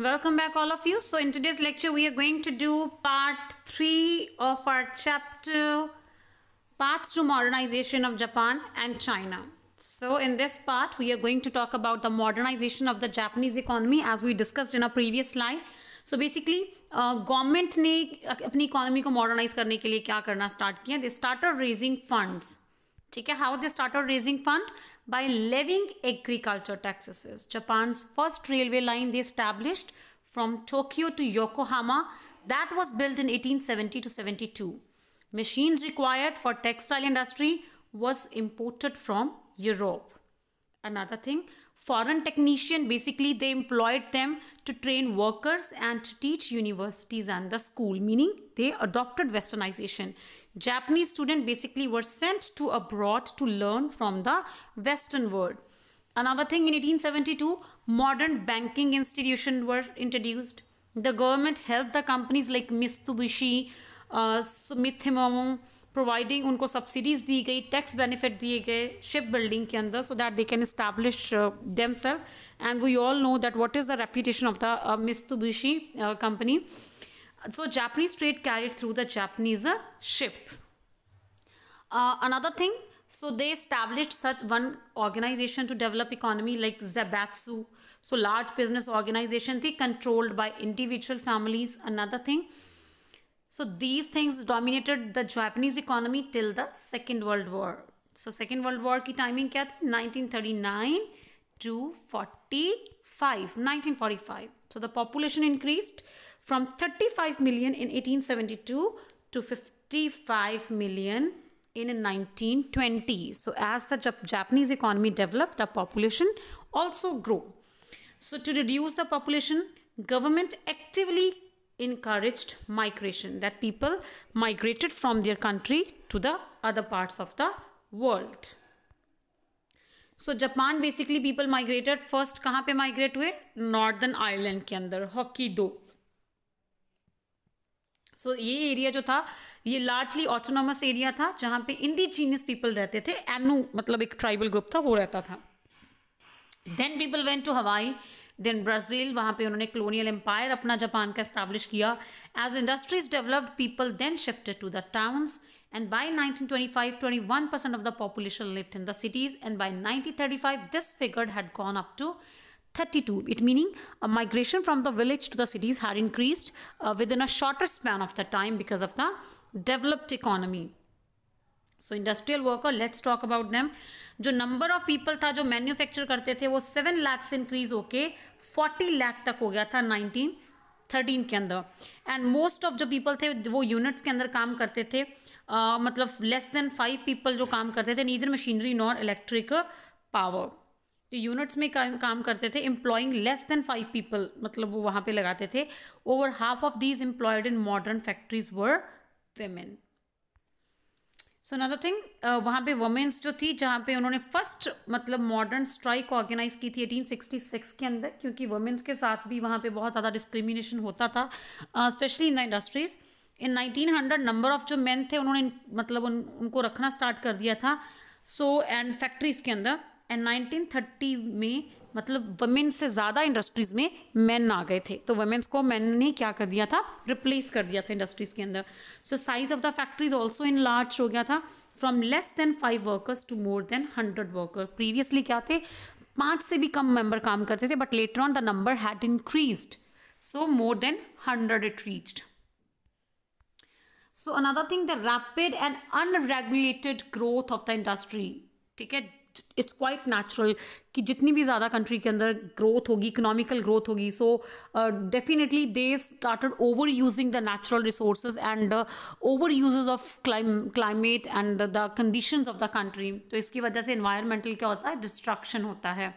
Welcome back all of you. So in today's lecture we are going to do part 3 of our chapter Paths to Modernization of Japan and China. So in this part we are going to talk about the modernization of the Japanese economy as we discussed in a previous slide. So, basically, uh, government ने uh, अपनी economy को modernize करने के लिए क्या करना start किया They starter raising funds. ठीक है how they started raising fund by levying agriculture taxes Japan first railway line they established from Tokyo to Yokohama that was built in 1870 to 72. Machines required for textile industry was imported from Europe. Another thing, foreign technician basically they employed them to train workers and to teach universities and the school meaning they adopted westernization. Japanese students basically were sent to abroad to learn from the Western world. Another thing in 1872, modern banking institutions were introduced. The government helped the companies like Mitsubishi, uh, Sumitomo, providing उनको subsidies दी गई benefit, benefit दिए गए ship building के अंदर so that they can establish them self and we all know the what is the reputation Mitsubishi the uh, so Japanese trade carried through the Japanese uh, ship. Uh, another thing, so they established such one organization to develop economy like Zabatsu. So large business organization, they controlled by individual families. Another thing, so these things dominated the Japanese economy till the Second World War. So Second World War ki timing kya thi 1939 to 45, 1945. So the population increased from 35 million in 1872 to 55 million in 1920. So as the Japanese economy developed, the population also grew. So to reduce the population, government actively encouraged migration that people migrated from their country to the other parts of the world. so, Japan basically people migrated first. कहाँ पे migrate हुए northern Ireland के अंदर hockey सो ये area जो था ये largely autonomous area था जहाँ पे इंडिजीनियस पीपल रहते थे एनू मतलब एक ट्राइबल ग्रुप था वो रहता था then people went to Hawaii then Brazil वहाँ पे उन्होंने कलोनियल एम्पायर अपना जापान का इस्टेब्लिश किया as industries developed people then shifted to the towns and by 1925 21% of the population lived in the cities and by 1935 this figure had gone up to 32. It meaning meaning migration from the village to the cities had increased uh, within a shorter span of the time because of the developed economy. So industrial worker let's talk about them जो number of people था जो manufacture करते थे वो seven lakh से increase होके forty lakh तक हो गया था नाइनटीन थर्टीन के अंदर एंड मोस्ट ऑफ जो पीपल थे वो यूनिट्स के अंदर काम करते थे uh, मतलब लेस देन फाइव पीपल जो काम करते थे neither machinery nor electric power जो यूनिट्स में काम काम करते थे employing less than five people मतलब वो वहाँ पे लगाते थे over half of these employed in modern factories were women so another thing वहाँ पे वुमेन्स जो थी जहाँ पे उन्होंने फर्स्ट मतलब मॉडर्न स्ट्राइक ऑर्गेनाइज की थी 1866 के अंदर क्योंकि वुमेन्स के साथ भी वहाँ पे बहुत ज़्यादा डिस्क्रिमिनेशन होता था specially in the industries in 1900 number of जो मैन थे उन्होंने मतलब उन, उनको रखना स्टार्ट कर दिया था सो एंड फैक्ट्रीज़ के अंदर एंड 1930 में मतलब वमेन से ज़्यादा इंडस्ट्रीज़ में मैन आ गए थे तो वमेन्स को मैन ने क्या कर दिया था रिप्लेस कर दिया था इंडस्ट्रीज़ के अंदर so size of the factories also enlarge हो गया था from less than five workers to more than hundred worker previously क्या थे पाँच से भी कम मेंबर काम करते थे but later on the number had increased so more than hundred it reached so another thing the rapid and unregulated growth of the industry ठीक है इट्स क्वाइट नेचुरल कि जितनी भी ज़्यादा कंट्री के अंदर ग्रोथ होगी इकोनॉमिकल ग्रोथ होगी so definitely they started over using the natural resource and over uses of climate and the condition of the country तो इसकी वजह से इन्वायरमेंटल क्या होता है डिस्ट्रक्शन होता है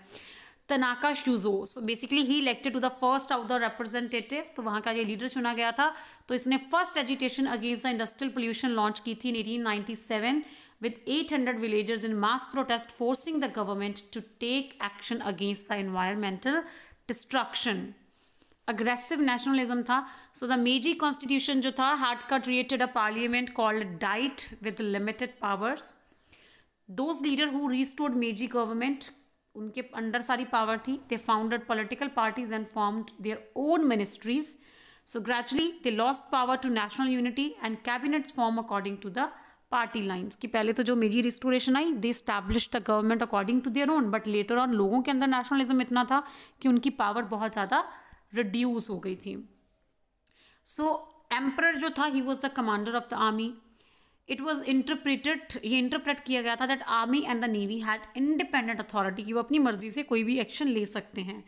Tanaka Shozo so basically he elected to the first out the representative तो वहाँ का ये लीडर चुना गया था तो इसने first agitation against the industrial pollution launch की थी in seven with 800 villagers in mass protest forcing the government to take action against the environmental destruction. Aggressive nationalism tha. So the Meiji constitution jo hard cut, created a parliament called Diet with limited powers. Those leaders who restored Meiji government, under sari power they founded political parties and formed their own ministries. So gradually they lost power to national unity and cabinets form according to the party lines कि पहले तो जो Meiji restoration आई they establish the government according to their own but later on लोगों के अंदर nationalism इतना था कि उनकी पावर बहुत ज़्यादा रिड्यूस हो गई थी सो so, एम्पर जो था he was the commander of the army it was interpreted ये इंटरप्रेट किया गया था that army and the navy had independent authority कि वो अपनी मर्जी से कोई भी एक्शन ले सकते हैं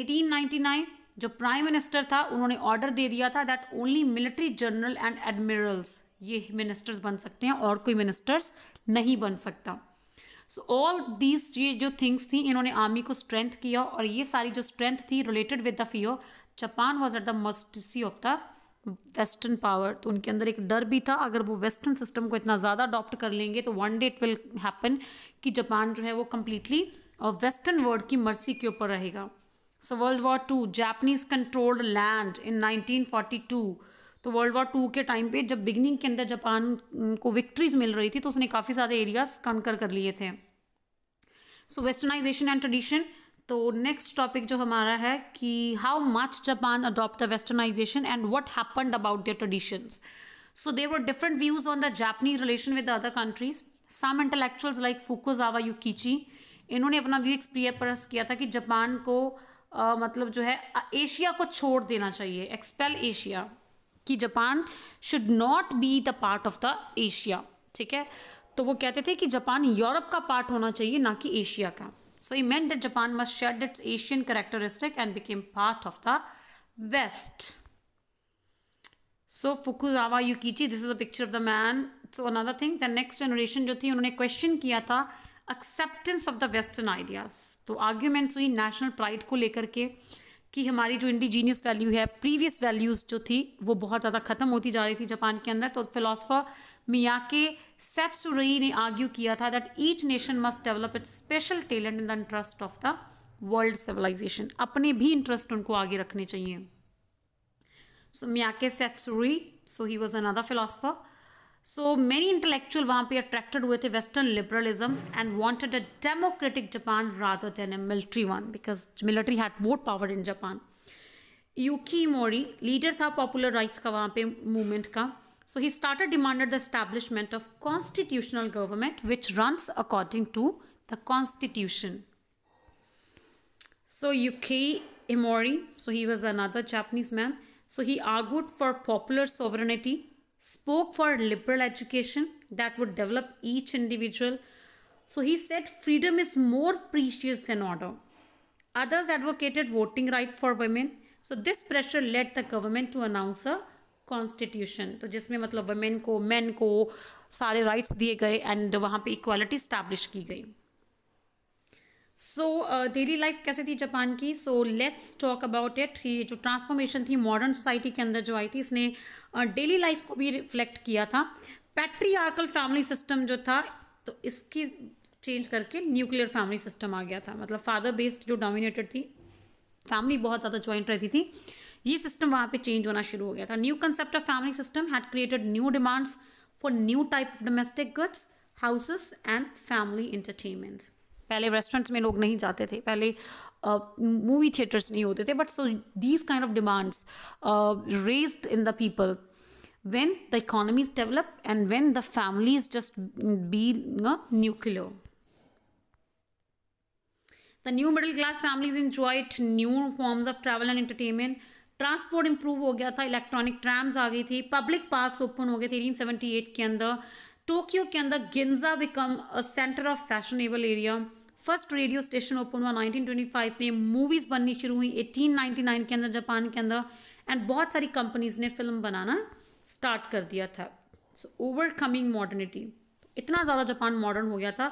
इन नाइन जो प्राइम मिनिस्टर था उन्होंने ऑर्डर दे दिया था that only military general and admirals ये मिनिस्टर्स बन सकते हैं और कोई मिनिस्टर्स नहीं बन सकता सो ऑल दीज ये जो थिंग्स थी इन्होंने आर्मी को स्ट्रेंथ किया और ये सारी जो स्ट्रेंथ थी related with the few Japan was at the mercy of the western power तो उनके अंदर एक डर भी था अगर वो वेस्टर्न सिस्टम को इतना ज़्यादा अडॉप्ट कर लेंगे तो one day it will happen कि जापान जो है वो कम्प्लीटली वेस्टर्न वर्ल्ड की मर्सी के ऊपर रहेगा so world war two Japanese controlled land in two तो वर्ल्ड वॉर टू के टाइम पे जब बिगनिंग के अंदर जापान को विक्ट्रीज मिल रही थी तो उसने काफ़ी सारे एरियाज कनकर कर लिए थे सो वेस्टर्नाइजेशन एंड ट्रेडिशन तो नेक्स्ट टॉपिक जो हमारा है कि how much Japan adopt the westernization and what happened about their traditions So were different views on the the relation with other countries some intellectuals like intellectuals like Yukichi इन्होंने अपना view एक्सप्रियस किया था कि Japan को आ, मतलब जो है Asia को छोड़ देना चाहिए एक्सपेल एशिया कि Japan should not be the part of the Asia ठीक है तो वो कहते थे कि जापान यूरोप का पार्ट होना चाहिए ना कि एशिया का so he mean that Japan must shed its Asian characteristic and became part of the west so Fukuzawa Yukichi this is a picture of the man so another thing the next generation जो थी उन्होंने question किया था acceptance of the western ideas तो arguments हुई national pride को लेकर के कि हमारी जो इंडिजीनियस वैल्यू है प्रीवियस वैल्यूज़ जो थी वो बहुत ज़्यादा ख़त्म होती जा रही थी जापान के अंदर तो फिलासफ़र मियाके सेट्सुरई ने आर्ग्यू किया था that each nation must develop its special talent in the interest of the world civilization अपने भी इंटरेस्ट उनको आगे रखने चाहिए so Miyake Setsurei so he was another philosopher So many intellectuals were attracted with Western liberalism and wanted a democratic Japan rather than a military one because military had more power in Japan. Yuki Mori, leader था popular rights का movement का. So he started demanded the establishment of constitutional government which runs according to the constitution. So Yuki Imori, so he was another Japanese man. So he argued for popular sovereignty spoke for liberal education that would develop each individual. So he said freedom is more precious than order. Others advocated voting right for women. So this pressure led the government to announce a constitution तो जिसमें मतलब women को main को सारे rights दिए गए and वहाँ पे इक्वालिटी स्टैब्लिश की गई सो डेली लाइफ कैसे थी जापान की so let's talk about it ये जो ट्रांसफॉर्मेशन थी मॉडर्न सोसाइटी के अंदर जो आई थी इसने डेली uh, लाइफ को भी रिफ्लेक्ट किया था पैट्रीआर्कल फैमिली सिस्टम जो था तो इसकी चेंज करके न्यूक्लियर फैमिली सिस्टम आ गया था मतलब फादर बेस्ड जो डोमिनेटेड थी फैमिली बहुत ज़्यादा ज्वाइंट रहती थी ये सिस्टम वहाँ पे चेंज होना शुरू हो गया था new concept of family system had created new demands for new type of domestic goods houses and family entertainments पहले रेस्टोरेंट्स में लोग नहीं जाते थे पहले मूवी uh, थिएटर्स नहीं होते थे but so these kind of demands raised in the people when the economies develop and when the families just be you know, nuclear the new middle class families enjoyed new forms of travel and transport improve हो गया था electronic ट्रैम्स आ गई थी public parks open हो गए थे eight के अंदर टोक्यो के अंदर Ginza become a centre of fashionable area first radio station open हुआ 1925 में मूवीज बननी शुरू हुई 1899 के अंदर जापान के अंदर एंड बहुत सारी कंपनीज ने फिल्म बनाना स्टार्ट कर दिया था सो ओवरकमिंग मॉडर्निटी इतना ज़्यादा जापान मॉडर्न हो गया था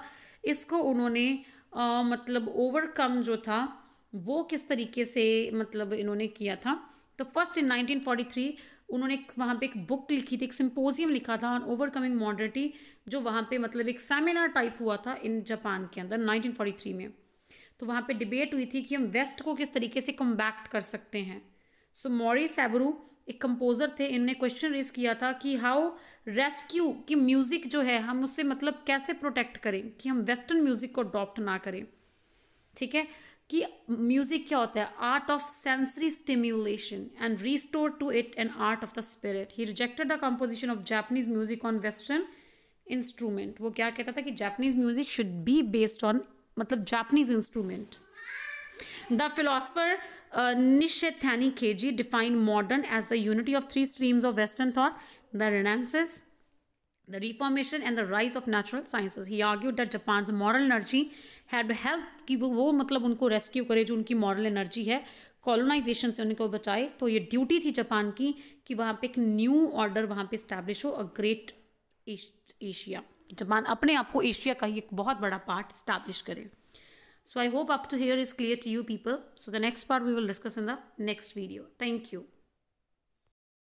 इसको उन्होंने आ, मतलब ओवरकम जो था वो किस तरीके से मतलब इन्होंने किया था तो फर्स्ट इन 1943 उन्होंने वहाँ पे एक बुक लिखी थी एक सिंपोजियम लिखा था ऑन ओवरकमिंग मॉडर्निटी जो वहाँ पे मतलब एक सेमिनार टाइप हुआ था इन जापान के अंदर 1943 में तो वहाँ पे डिबेट हुई थी कि हम वेस्ट को किस तरीके से कम्बैक्ट कर सकते हैं सो मॉरी सैबरू एक कंपोज़र थे इन्होंने क्वेश्चन रेज किया था कि हाउ रेस्क्यू कि म्यूज़िक जो है हम उससे मतलब कैसे प्रोटेक्ट करें कि हम वेस्टर्न म्यूज़िक को अडॉप्ट ना करें ठीक है कि म्यूजिक क्या होता है art of sensory stimulation and restore to it an art of the spirit he rejected the composition of Japanese music on western instrument वो क्या कहता था कि Japanese music should be based on मतलब जापनीज इंस्ट्रूमेंट द फिलोसफर थैनी खेजी define modern age the unity of three streams of western thought the renaissance the reformation and the rise of natural sciences he argued that japan's moral energy had helped ki वो वो मतलब उनको rescue करे जो उनकी moral energy है colonisation से उनको बचाए तो ये ड्यूटी थी जापान की कि वहाँ पे एक न्यू ऑर्डर वहाँ पे स्टैब्लिश हो अ ग्रेट एशिया जापान अपने आप को एशिया का ही एक बहुत बड़ा पार्ट स्टैब्लिश करे so I hope up to here is clear to you people so the next part we will discuss in the next video thank you